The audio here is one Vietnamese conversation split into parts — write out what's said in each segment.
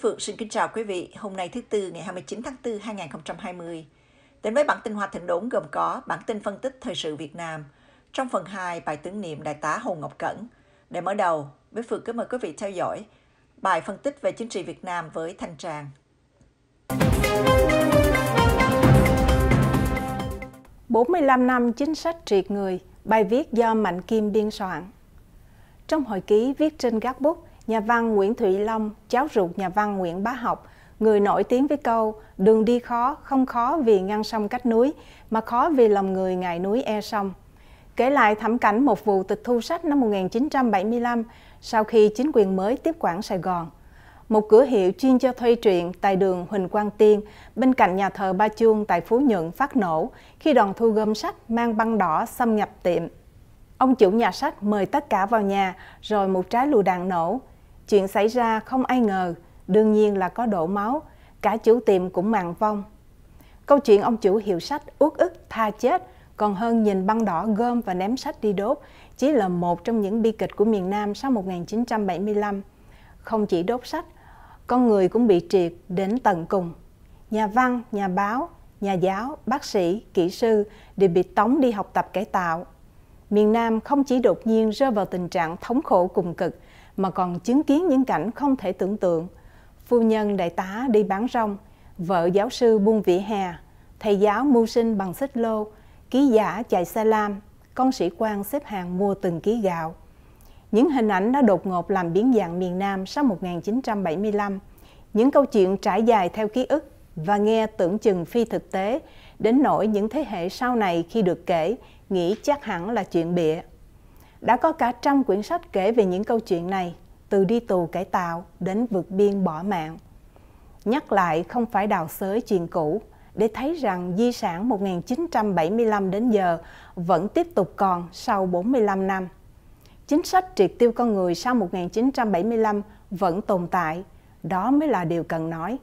Phượng xin kính chào quý vị. Hôm nay thứ Tư ngày 29 tháng 4 2020. Đến với bản tin Hoa Thịnh Đốn gồm có bản tin phân tích thời sự Việt Nam. Trong phần 2, bài tưởng niệm Đại tá Hồ Ngọc Cẩn. Để mở đầu, Bế Phượng kính mời quý vị theo dõi bài phân tích về chính trị Việt Nam với Thanh Tràng. «45 năm chính sách triệt người», bài viết do Mạnh Kim biên soạn. Trong hồi ký viết trên gác bút, nhà văn Nguyễn Thụy Long, cháu ruột nhà văn Nguyễn Bá Học, người nổi tiếng với câu Đường đi khó, không khó vì ngăn sông cách núi, mà khó vì lòng người ngại núi e sông. Kể lại thảm cảnh một vụ tịch thu sách năm 1975 sau khi chính quyền mới tiếp quản Sài Gòn. Một cửa hiệu chuyên cho thuê truyện tại đường Huỳnh Quang Tiên bên cạnh nhà thờ Ba Chuông tại Phú Nhuận phát nổ khi đoàn thu gom sách mang băng đỏ xâm nhập tiệm. Ông chủ nhà sách mời tất cả vào nhà rồi một trái lù đạn nổ. Chuyện xảy ra không ai ngờ, đương nhiên là có đổ máu, cả chủ tiệm cũng mạng vong. Câu chuyện ông chủ hiệu sách uất ức tha chết còn hơn nhìn băng đỏ gom và ném sách đi đốt chỉ là một trong những bi kịch của miền Nam sau 1975. Không chỉ đốt sách, con người cũng bị triệt đến tận cùng. Nhà văn, nhà báo, nhà giáo, bác sĩ, kỹ sư đều bị tống đi học tập cải tạo. Miền Nam không chỉ đột nhiên rơi vào tình trạng thống khổ cùng cực mà còn chứng kiến những cảnh không thể tưởng tượng. Phu nhân đại tá đi bán rong, vợ giáo sư buông vỉa hè, thầy giáo mưu sinh bằng xích lô, ký giả chạy xe lam, con sĩ quan xếp hàng mua từng ký gạo. Những hình ảnh đã đột ngột làm biến dạng miền Nam sau 1975, những câu chuyện trải dài theo ký ức và nghe tưởng chừng phi thực tế, đến nỗi những thế hệ sau này khi được kể, nghĩ chắc hẳn là chuyện bịa. Đã có cả trăm quyển sách kể về những câu chuyện này, từ đi tù cải tạo đến vượt biên bỏ mạng. Nhắc lại không phải đào xới chuyện cũ, để thấy rằng di sản 1975 đến giờ vẫn tiếp tục còn sau 45 năm. Chính sách triệt tiêu con người sau 1975 vẫn tồn tại, đó mới là điều cần nói.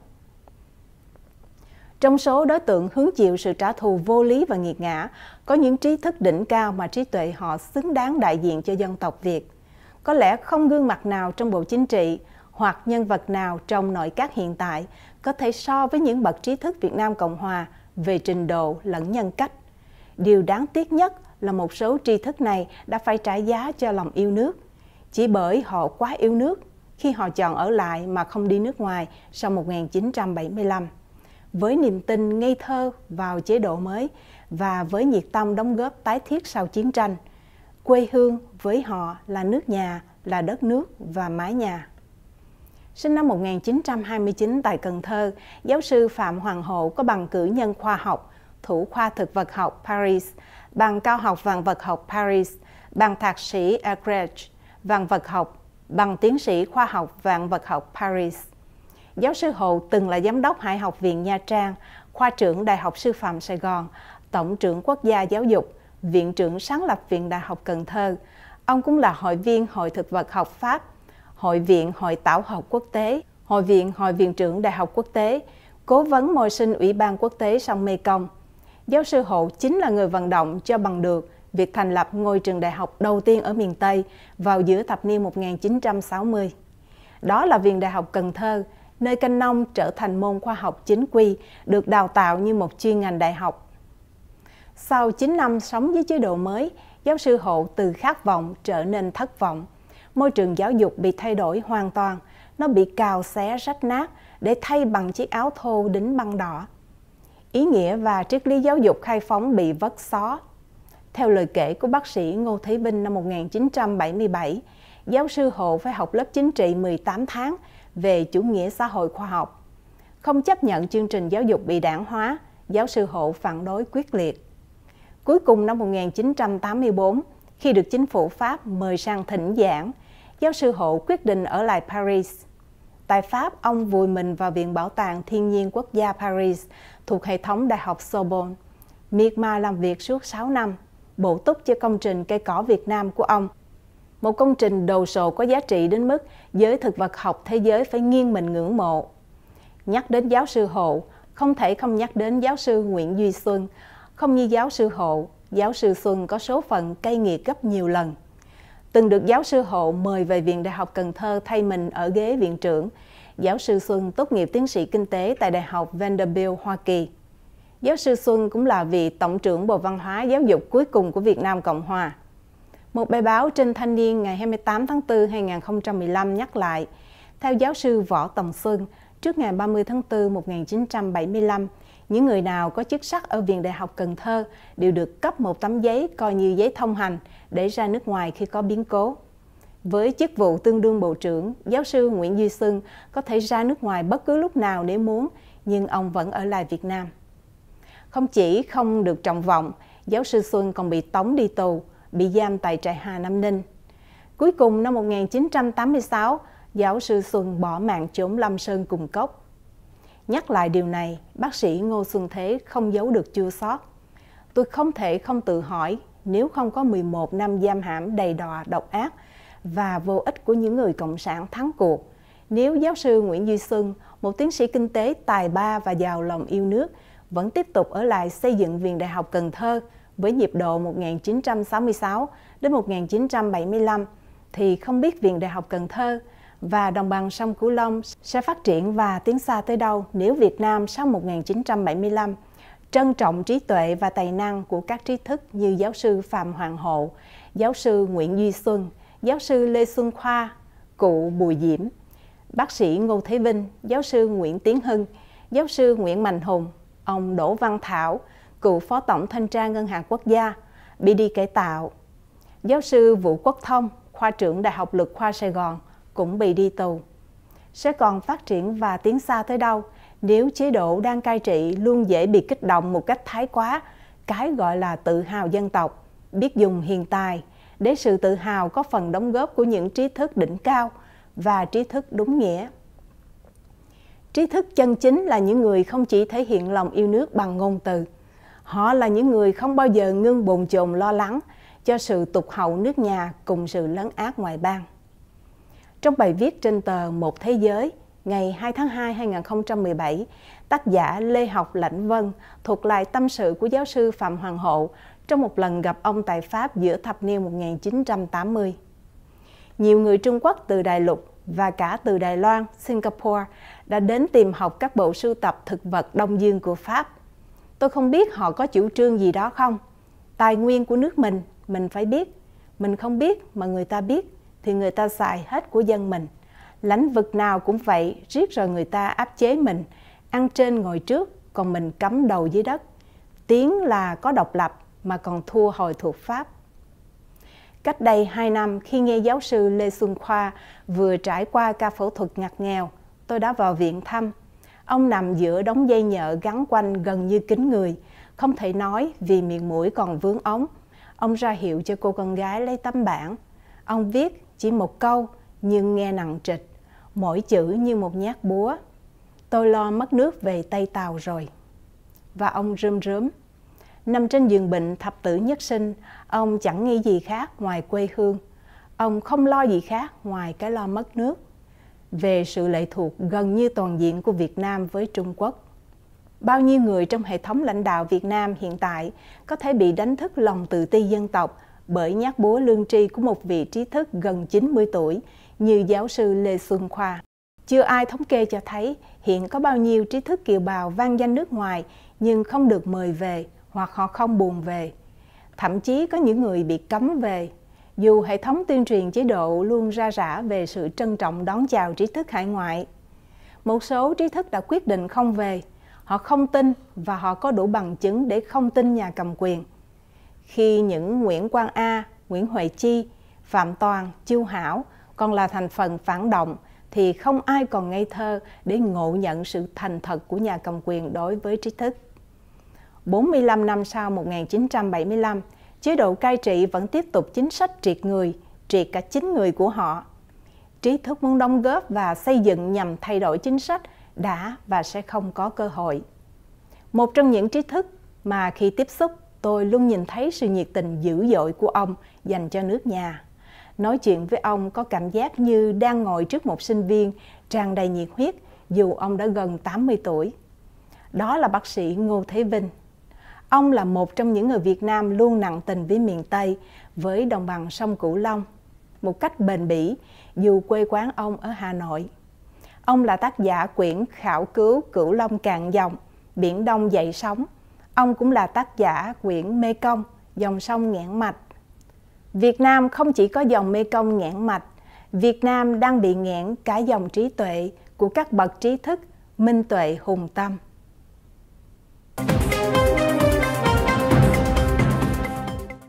Trong số đối tượng hứng chịu sự trả thù vô lý và nghiệt ngã, có những trí thức đỉnh cao mà trí tuệ họ xứng đáng đại diện cho dân tộc Việt. Có lẽ không gương mặt nào trong bộ chính trị hoặc nhân vật nào trong nội các hiện tại có thể so với những bậc trí thức Việt Nam Cộng Hòa về trình độ lẫn nhân cách. Điều đáng tiếc nhất là một số tri thức này đã phải trả giá cho lòng yêu nước. Chỉ bởi họ quá yêu nước khi họ chọn ở lại mà không đi nước ngoài sau 1975 với niềm tin ngây thơ vào chế độ mới và với nhiệt tâm đóng góp tái thiết sau chiến tranh. Quê hương với họ là nước nhà, là đất nước và mái nhà. Sinh năm 1929 tại Cần Thơ, giáo sư Phạm Hoàng Hộ có bằng cử nhân khoa học, thủ khoa thực vật học Paris, bằng cao học vàng vật học Paris, bằng thạc sĩ Agrege, vàng vật học, bằng tiến sĩ khoa học vạn vật học Paris. Giáo sư Hậu từng là giám đốc Hải học viện Nha Trang, khoa trưởng Đại học Sư phạm Sài Gòn, Tổng trưởng Quốc gia Giáo dục, Viện trưởng sáng lập Viện Đại học Cần Thơ. Ông cũng là hội viên Hội Thực vật học Pháp, Hội viện Hội Tảo học Quốc tế, Hội viện Hội Viện trưởng Đại học Quốc tế, cố vấn môi sinh Ủy ban Quốc tế sông Mekong. Giáo sư Hộ chính là người vận động cho bằng được việc thành lập ngôi trường đại học đầu tiên ở miền Tây vào giữa thập niên 1960. Đó là Viện Đại học Cần Thơ, nơi canh nông trở thành môn khoa học chính quy, được đào tạo như một chuyên ngành đại học. Sau 9 năm sống với chế độ mới, giáo sư Hộ từ khát vọng trở nên thất vọng. Môi trường giáo dục bị thay đổi hoàn toàn, nó bị cào xé rách nát để thay bằng chiếc áo thô đính băng đỏ. Ý nghĩa và triết lý giáo dục khai phóng bị vất xó. Theo lời kể của bác sĩ Ngô Thế Vinh năm 1977, giáo sư Hộ phải học lớp chính trị 18 tháng về chủ nghĩa xã hội khoa học. Không chấp nhận chương trình giáo dục bị đảng hóa, giáo sư Hộ phản đối quyết liệt. Cuối cùng năm 1984, khi được chính phủ Pháp mời sang thỉnh giảng, giáo sư Hộ quyết định ở lại Paris. Tại Pháp, ông vùi mình vào Viện Bảo tàng Thiên nhiên Quốc gia Paris thuộc hệ thống Đại học Sorbonne. Miệt mài làm việc suốt 6 năm, bổ túc cho công trình cây cỏ Việt Nam của ông một công trình đồ sộ có giá trị đến mức giới thực vật học thế giới phải nghiêng mình ngưỡng mộ. Nhắc đến giáo sư Hộ, không thể không nhắc đến giáo sư Nguyễn Duy Xuân. Không như giáo sư Hộ, giáo sư Xuân có số phận cay nghiệt gấp nhiều lần. Từng được giáo sư Hộ mời về Viện Đại học Cần Thơ thay mình ở ghế viện trưởng, giáo sư Xuân tốt nghiệp tiến sĩ kinh tế tại Đại học Vanderbilt, Hoa Kỳ. Giáo sư Xuân cũng là vị tổng trưởng Bộ Văn hóa Giáo dục cuối cùng của Việt Nam Cộng Hòa. Một bài báo trên Thanh niên ngày 28 tháng 4 2015 nhắc lại, theo giáo sư Võ Tòng Xuân, trước ngày 30 tháng 4 1975, những người nào có chức sắc ở Viện Đại học Cần Thơ đều được cấp một tấm giấy coi như giấy thông hành để ra nước ngoài khi có biến cố. Với chức vụ tương đương Bộ trưởng, giáo sư Nguyễn Duy Xuân có thể ra nước ngoài bất cứ lúc nào nếu muốn, nhưng ông vẫn ở lại Việt Nam. Không chỉ không được trọng vọng, giáo sư Xuân còn bị tống đi tù – bị giam tại trại Hà Nam Ninh. Cuối cùng năm 1986, giáo sư Xuân bỏ mạng trốn Lâm Sơn cùng cốc. Nhắc lại điều này, bác sĩ Ngô Xuân Thế không giấu được chua sót Tôi không thể không tự hỏi nếu không có 11 năm giam hãm đầy đọa độc ác và vô ích của những người cộng sản thắng cuộc, nếu giáo sư Nguyễn Duy Xuân, một tiến sĩ kinh tế tài ba và giàu lòng yêu nước, vẫn tiếp tục ở lại xây dựng Viện Đại học Cần Thơ – với nhịp độ 1966 đến 1975 thì không biết Viện Đại học Cần Thơ và đồng bằng sông Cửu Long sẽ phát triển và tiến xa tới đâu nếu Việt Nam sau 1975 trân trọng trí tuệ và tài năng của các trí thức như giáo sư Phạm Hoàng Hộ, giáo sư Nguyễn Duy Xuân, giáo sư Lê Xuân Khoa, cụ Bùi Diễm, bác sĩ Ngô Thế Vinh, giáo sư Nguyễn Tiến Hưng, giáo sư Nguyễn Mạnh Hùng, ông Đỗ Văn Thảo, cựu Phó Tổng Thanh tra Ngân hàng Quốc gia, bị đi cải tạo. Giáo sư Vũ Quốc Thông, khoa trưởng Đại học Luật khoa Sài Gòn, cũng bị đi tù. Sẽ còn phát triển và tiến xa tới đâu nếu chế độ đang cai trị luôn dễ bị kích động một cách thái quá, cái gọi là tự hào dân tộc, biết dùng hiền tài, để sự tự hào có phần đóng góp của những trí thức đỉnh cao và trí thức đúng nghĩa. Trí thức chân chính là những người không chỉ thể hiện lòng yêu nước bằng ngôn từ, Họ là những người không bao giờ ngưng bồn chồn lo lắng cho sự tục hậu nước nhà cùng sự lấn ác ngoài bang. Trong bài viết trên tờ Một Thế Giới ngày 2 tháng 2 2017, tác giả Lê Học Lãnh Vân thuộc lại tâm sự của giáo sư Phạm Hoàng Hộ trong một lần gặp ông tại Pháp giữa thập niên 1980. Nhiều người Trung Quốc từ Đại Lục và cả từ Đài Loan, Singapore đã đến tìm học các bộ sưu tập thực vật Đông Dương của Pháp tôi không biết họ có chủ trương gì đó không tài nguyên của nước mình mình phải biết mình không biết mà người ta biết thì người ta xài hết của dân mình lãnh vực nào cũng vậy riết rồi người ta áp chế mình ăn trên ngồi trước còn mình cắm đầu dưới đất tiếng là có độc lập mà còn thua hồi thuộc pháp Cách đây hai năm khi nghe giáo sư Lê Xuân Khoa vừa trải qua ca phẫu thuật ngặt nghèo, tôi đã vào viện thăm Ông nằm giữa đống dây nhợ gắn quanh gần như kín người, không thể nói vì miệng mũi còn vướng ống. Ông ra hiệu cho cô con gái lấy tấm bảng. Ông viết chỉ một câu nhưng nghe nặng trịch, mỗi chữ như một nhát búa. Tôi lo mất nước về Tây Tàu rồi. Và ông rơm rớm. Nằm trên giường bệnh thập tử nhất sinh, ông chẳng nghĩ gì khác ngoài quê hương. Ông không lo gì khác ngoài cái lo mất nước về sự lệ thuộc gần như toàn diện của Việt Nam với Trung Quốc. Bao nhiêu người trong hệ thống lãnh đạo Việt Nam hiện tại có thể bị đánh thức lòng tự ti dân tộc bởi nhát búa lương tri của một vị trí thức gần 90 tuổi như giáo sư Lê Xuân Khoa. Chưa ai thống kê cho thấy hiện có bao nhiêu trí thức kiều bào vang danh nước ngoài nhưng không được mời về hoặc họ không buồn về. Thậm chí có những người bị cấm về dù hệ thống tuyên truyền chế độ luôn ra rã về sự trân trọng đón chào trí thức hải ngoại. Một số trí thức đã quyết định không về, họ không tin và họ có đủ bằng chứng để không tin nhà cầm quyền. Khi những Nguyễn Quang A, Nguyễn Huệ Chi, Phạm Toàn, Chiêu Hảo còn là thành phần phản động thì không ai còn ngây thơ để ngộ nhận sự thành thật của nhà cầm quyền đối với trí thức. 45 năm sau 1975, chế độ cai trị vẫn tiếp tục chính sách triệt người, triệt cả chính người của họ. Trí thức muốn đóng góp và xây dựng nhằm thay đổi chính sách đã và sẽ không có cơ hội. Một trong những trí thức mà khi tiếp xúc tôi luôn nhìn thấy sự nhiệt tình dữ dội của ông dành cho nước nhà. Nói chuyện với ông có cảm giác như đang ngồi trước một sinh viên tràn đầy nhiệt huyết dù ông đã gần 80 tuổi. Đó là bác sĩ Ngô Thế Vinh. Ông là một trong những người Việt Nam luôn nặng tình với miền Tây, với đồng bằng sông Cửu Long, một cách bền bỉ, dù quê quán ông ở Hà Nội. Ông là tác giả quyển Khảo cứu Cửu Long Cạn Dòng, Biển Đông Dậy Sóng. Ông cũng là tác giả quyển Mê Công, Dòng Sông Nghẽn Mạch. Việt Nam không chỉ có dòng Mê Công nghẽn mạch, Việt Nam đang bị nghẽn cả dòng trí tuệ của các bậc trí thức, minh tuệ hùng tâm.